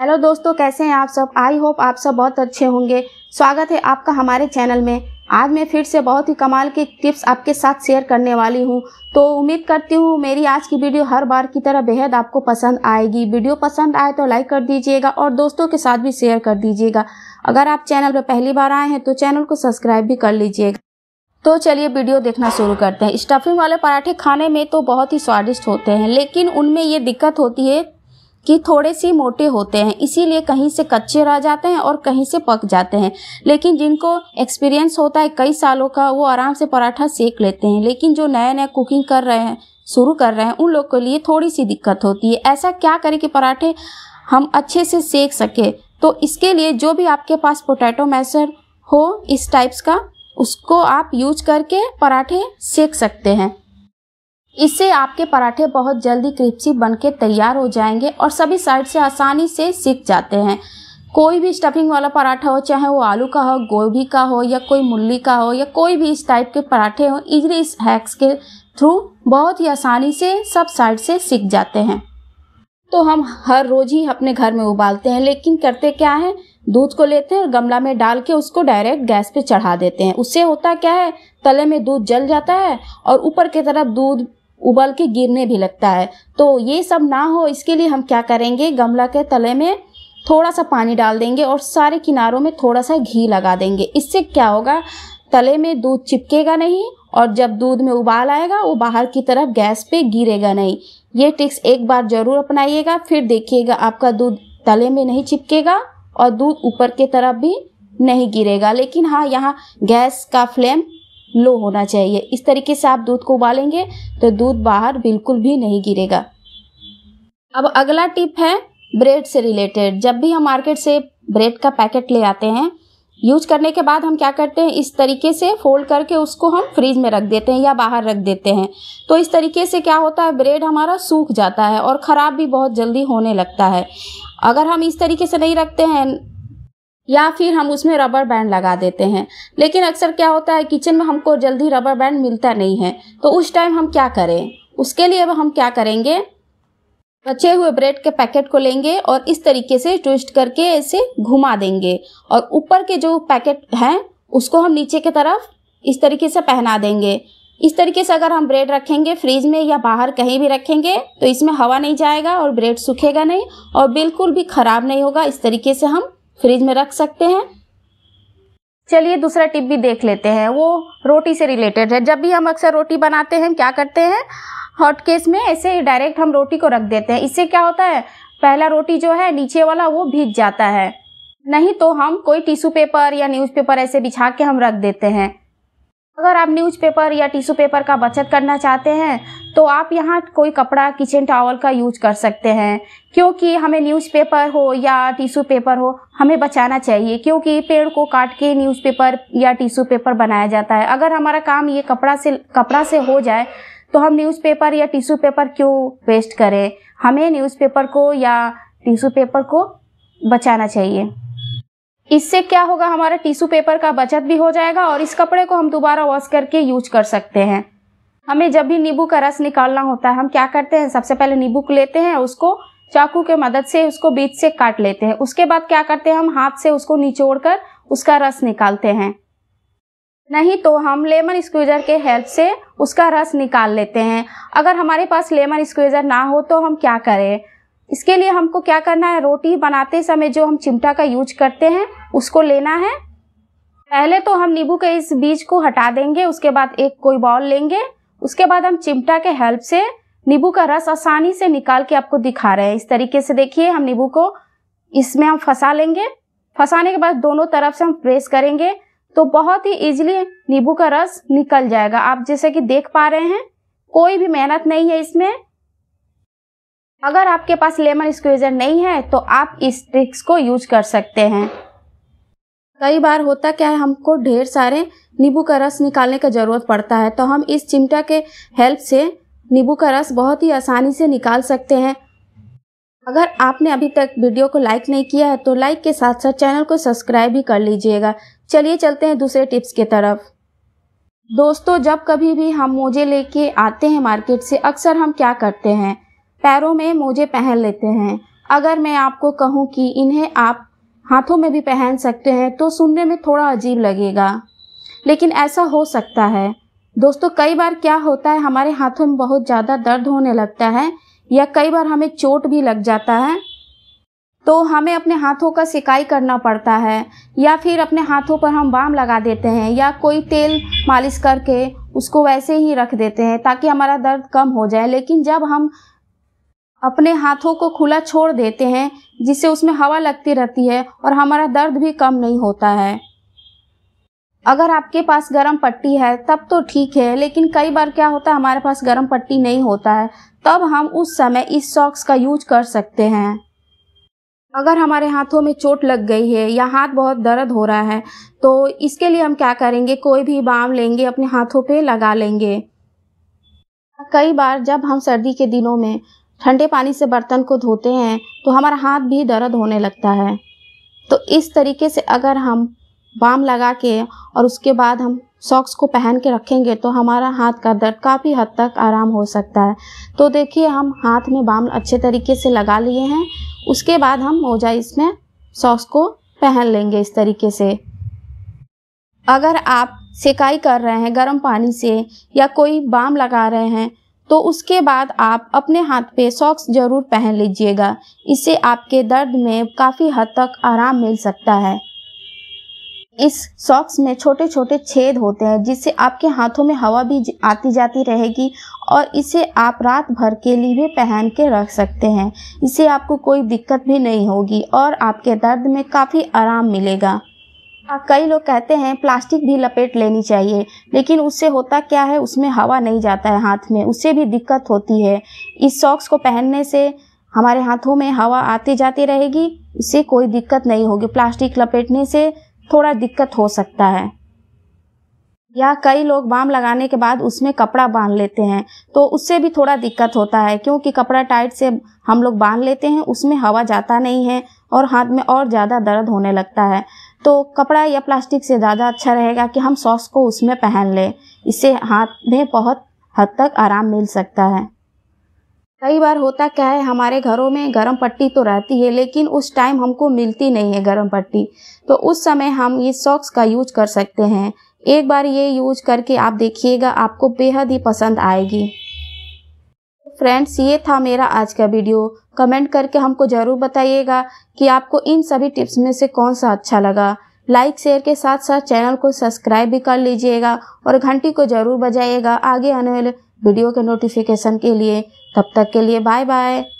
hello दोस्तों कैसे हैं आप सब आई होप आप सब बहुत अच्छे होंगे स्वागत है आपका हमारे चैनल में आज मैं फिर से बहुत ही कमाल के टिप्स आपके साथ शेयर करने वाली हूँ तो उम्मीद करती हूँ मेरी आज की वीडियो हर बार की तरह बेहद आपको पसंद आएगी वीडियो पसंद आए तो लाइक कर दीजिएगा और दोस्तों के साथ भी शेयर कर दीजिएगा अगर आप चैनल पर पहली बार आए हैं तो चैनल को सब्सक्राइब भी कर लीजिएगा तो चलिए वीडियो देखना शुरू करते हैं स्टफिंग वाले पराठे खाने में तो बहुत ही स्वादिष्ट होते हैं लेकिन उनमें ये दिक्कत होती है कि थोड़े से मोटे होते हैं इसीलिए कहीं से कच्चे रह जाते हैं और कहीं से पक जाते हैं लेकिन जिनको एक्सपीरियंस होता है कई सालों का वो आराम से पराठा सेक लेते हैं लेकिन जो नए नए कुकिंग कर रहे हैं शुरू कर रहे हैं उन लोग के लिए थोड़ी सी दिक्कत होती है ऐसा क्या करें कि पराठे हम अच्छे से सेक सकें तो इसके लिए जो भी आपके पास पोटैटो मैसर हो इस टाइप्स का उसको आप यूज करके पराठे सेक सकते हैं इससे आपके पराठे बहुत जल्दी क्रिप्सी बनके तैयार हो जाएंगे और सभी साइड से आसानी से सीख जाते हैं कोई भी स्टफिंग वाला पराठा हो चाहे वो आलू का हो गोभी का हो या कोई मूली का हो या कोई भी इस टाइप के पराठे हो इजली इस हैक्स के थ्रू बहुत ही आसानी से सब साइड से सीख जाते हैं तो हम हर रोज़ ही अपने घर में उबालते हैं लेकिन करते क्या है दूध को लेते हैं और गमला में डाल के उसको डायरेक्ट गैस पे चढ़ा देते हैं उससे होता क्या है तले में दूध जल जाता है और ऊपर की तरफ दूध उबल के गिरने भी लगता है तो ये सब ना हो इसके लिए हम क्या करेंगे गमला के तले में थोड़ा सा पानी डाल देंगे और सारे किनारों में थोड़ा सा घी लगा देंगे इससे क्या होगा तले में दूध चिपकेगा नहीं और जब दूध में उबाल आएगा वो बाहर की तरफ गैस पे गिरेगा नहीं ये टिक्स एक बार ज़रूर अपनाइएगा फिर देखिएगा आपका दूध तले में नहीं चिपकेगा और दूध ऊपर की तरफ भी नहीं गिरेगा लेकिन हाँ यहाँ गैस का फ्लेम लो होना चाहिए इस तरीके से आप दूध को उबालेंगे तो दूध बाहर बिल्कुल भी नहीं गिरेगा अब अगला टिप है ब्रेड से रिलेटेड जब भी हम मार्केट से ब्रेड का पैकेट ले आते हैं यूज करने के बाद हम क्या करते हैं इस तरीके से फोल्ड करके उसको हम फ्रिज में रख देते हैं या बाहर रख देते हैं तो इस तरीके से क्या होता है ब्रेड हमारा सूख जाता है और ख़राब भी बहुत जल्दी होने लगता है अगर हम इस तरीके से नहीं रखते हैं या फिर हम उसमें रबर बैंड लगा देते हैं लेकिन अक्सर क्या होता है किचन में हमको जल्दी रबर बैंड मिलता नहीं है तो उस टाइम हम क्या करें उसके लिए अब हम क्या करेंगे बचे हुए ब्रेड के पैकेट को लेंगे और इस तरीके से ट्विस्ट करके ऐसे घुमा देंगे और ऊपर के जो पैकेट हैं उसको हम नीचे की तरफ इस तरीके से पहना देंगे इस तरीके से अगर हम ब्रेड रखेंगे फ्रिज में या बाहर कहीं भी रखेंगे तो इसमें हवा नहीं जाएगा और ब्रेड सूखेगा नहीं और बिल्कुल भी ख़राब नहीं होगा इस तरीके से हम फ्रिज में रख सकते हैं चलिए दूसरा टिप भी देख लेते हैं वो रोटी से रिलेटेड है जब भी हम अक्सर रोटी बनाते हैं क्या करते हैं हॉट केस में ऐसे डायरेक्ट हम रोटी को रख देते हैं इससे क्या होता है पहला रोटी जो है नीचे वाला वो भीग जाता है नहीं तो हम कोई टिश्यू पेपर या न्यूज़पेपर ऐसे बिछा के हम रख देते हैं अगर आप न्यूज़पेपर या टिश्यू पेपर का बचत करना चाहते हैं तो आप यहाँ कोई कपड़ा किचन टावल का यूज कर सकते हैं क्योंकि हमें न्यूज़पेपर हो या टिश्यू पेपर हो हमें बचाना चाहिए क्योंकि पेड़ को काट के न्यूज़पेपर या टिश्यू पेपर बनाया जाता है अगर हमारा काम ये कपड़ा से कपड़ा से हो जाए तो हम न्यूज़पेपर या टिश्यू पेपर क्यों वेस्ट करें हमें न्यूज़पेपर को या टिश्यू पेपर को बचाना चाहिए इससे क्या होगा हमारा टिश्यू पेपर का बचत भी हो जाएगा और इस कपड़े को हम दोबारा वॉश करके यूज कर सकते हैं हमें जब भी नींबू का रस निकालना होता है हम क्या करते हैं सबसे पहले नींबू को लेते हैं उसको चाकू के मदद से उसको बीच से काट लेते हैं उसके बाद क्या करते हैं हम हाथ से उसको कर उसका रस निकालते हैं नहीं तो हम लेमन स्क्वीजर के हेल्प से उसका रस निकाल लेते हैं अगर हमारे पास लेमन स्क्वीजर ना हो तो हम क्या करें इसके लिए हमको क्या करना है रोटी बनाते समय जो हम चिमटा का यूज करते हैं उसको लेना है पहले तो हम नींबू के इस बीज को हटा देंगे उसके बाद एक कोई बॉल लेंगे उसके बाद हम चिमटा के हेल्प से नींबू का रस आसानी से निकाल के आपको दिखा रहे हैं इस तरीके से देखिए हम नींबू को इसमें हम फंसा लेंगे फंसाने के बाद दोनों तरफ से हम प्रेस करेंगे तो बहुत ही इजीली नींबू का रस निकल जाएगा आप जैसे कि देख पा रहे हैं कोई भी मेहनत नहीं है इसमें अगर आपके पास लेमन स्क्वीजर नहीं है तो आप इस ट्रिक्स को यूज कर सकते हैं कई बार होता क्या है हमको ढेर सारे नींबू का रस निकालने का ज़रूरत पड़ता है तो हम इस चिमटा के हेल्प से नींबू का रस बहुत ही आसानी से निकाल सकते हैं अगर आपने अभी तक वीडियो को लाइक नहीं किया है तो लाइक के साथ साथ चैनल को सब्सक्राइब भी कर लीजिएगा चलिए चलते हैं दूसरे टिप्स की तरफ दोस्तों जब कभी भी हम मोजे लेके आते हैं मार्केट से अक्सर हम क्या करते हैं पैरों में मोजे पहन लेते हैं अगर मैं आपको कहूँ कि इन्हें आप हाथों में भी पहन सकते हैं तो सुनने में थोड़ा अजीब लगेगा लेकिन ऐसा हो सकता है दोस्तों कई बार क्या होता है हमारे हाथों में बहुत ज़्यादा दर्द होने लगता है या कई बार हमें चोट भी लग जाता है तो हमें अपने हाथों का सिकाई करना पड़ता है या फिर अपने हाथों पर हम बाम लगा देते हैं या कोई तेल मालिश करके उसको वैसे ही रख देते हैं ताकि हमारा दर्द कम हो जाए लेकिन जब हम अपने हाथों को खुला छोड़ देते हैं जिससे उसमें हवा लगती रहती है और हमारा दर्द भी कम नहीं होता है अगर आपके पास गर्म पट्टी है तब तो ठीक है लेकिन कई बार क्या होता है हमारे पास गर्म पट्टी नहीं होता है तब हम उस समय इस सॉक्स का यूज कर सकते हैं अगर हमारे हाथों में चोट लग गई है या हाथ बहुत दर्द हो रहा है तो इसके लिए हम क्या करेंगे कोई भी बाम लेंगे अपने हाथों पे लगा लेंगे कई बार जब हम सर्दी के दिनों में ठंडे पानी से बर्तन को धोते हैं तो हमारा हाथ भी दर्द होने लगता है तो इस तरीके से अगर हम बाम लगा के और उसके बाद हम सॉक्स को पहन के रखेंगे तो हमारा हाथ का दर्द काफ़ी हद तक आराम हो सकता है तो देखिए हम हाथ में बाम अच्छे तरीके से लगा लिए हैं उसके बाद हम मोजा इसमें सॉक्स को पहन लेंगे इस तरीके से अगर आप सिकाई कर रहे हैं गर्म पानी से या कोई बाम लगा रहे हैं तो उसके बाद आप अपने हाथ पे सॉक्स जरूर पहन लीजिएगा इससे आपके दर्द में काफ़ी हद तक आराम मिल सकता है इस सॉक्स में छोटे छोटे छेद होते हैं जिससे आपके हाथों में हवा भी आती जाती रहेगी और इसे आप रात भर के लिए भी पहन के रख सकते हैं इससे आपको कोई दिक्कत भी नहीं होगी और आपके दर्द में काफ़ी आराम मिलेगा हाँ, कई लोग कहते हैं प्लास्टिक भी लपेट लेनी चाहिए लेकिन उससे होता क्या है उसमें हवा नहीं जाता है हाथ में उससे भी दिक्कत होती है इस सॉक्स को पहनने से हमारे हाथों में हवा आती जाती रहेगी इससे कोई दिक्कत नहीं होगी प्लास्टिक लपेटने से थोड़ा दिक्कत हो सकता है या कई लोग बाम लगाने के बाद उसमें कपड़ा बांध लेते हैं तो उससे भी थोड़ा दिक्कत होता है क्योंकि कपड़ा टाइट से हम लोग बांध लेते हैं उसमें हवा जाता नहीं है और हाथ में और ज़्यादा दर्द होने लगता है तो कपड़ा या प्लास्टिक से ज़्यादा अच्छा रहेगा कि हम सॉक्स को उसमें पहन लें इससे हाथ में बहुत हद तक आराम मिल सकता है कई बार होता क्या है हमारे घरों में गर्म पट्टी तो रहती है लेकिन उस टाइम हमको मिलती नहीं है गर्म पट्टी तो उस समय हम ये सॉक्स का यूज कर सकते हैं एक बार ये यूज करके आप देखिएगा आपको बेहद ही पसंद आएगी फ्रेंड्स ये था मेरा आज का वीडियो कमेंट करके हमको ज़रूर बताइएगा कि आपको इन सभी टिप्स में से कौन सा अच्छा लगा लाइक शेयर के साथ साथ चैनल को सब्सक्राइब भी कर लीजिएगा और घंटी को ज़रूर बजाइएगा आगे आने वाले वीडियो के नोटिफिकेशन के लिए तब तक के लिए बाय बाय